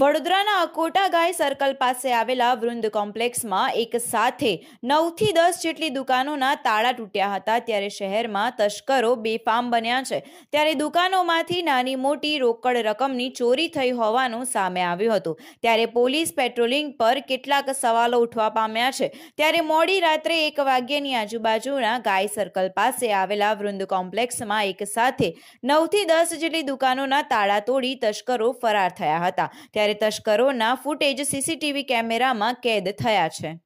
વડોદરાના અકોટા ગાય સર્કલ પાસે આવેલા વૃંદ કોમ્પ્લેક્સમાં એક સાથે નવથી દસ જેટલી દુકાનોના તાળા તૂટ્યા હતા ત્યારે શહેરમાં તસ્કરો બેફામ બન્યા છે ત્યારે દુકાનોમાંથી નાની મોટી રોકડ રકમની ચોરી થઈ હોવાનું સામે આવ્યું હતું ત્યારે પોલીસ પેટ્રોલિંગ પર કેટલાક સવાલો ઉઠવા પામ્યા છે ત્યારે મોડી રાત્રે એક વાગ્યાની આજુબાજુના ગાય સર્કલ પાસે આવેલા વૃંદ કોમ્પ્લેક્સમાં એક સાથે નવથી દસ જેટલી દુકાનોના તાળા તોડી તસ્કરો ફરાર થયા હતા ત્યારે તસ્કરોના ફૂટેજ સીસીટીવી કેમેરામાં કેદ થયા છે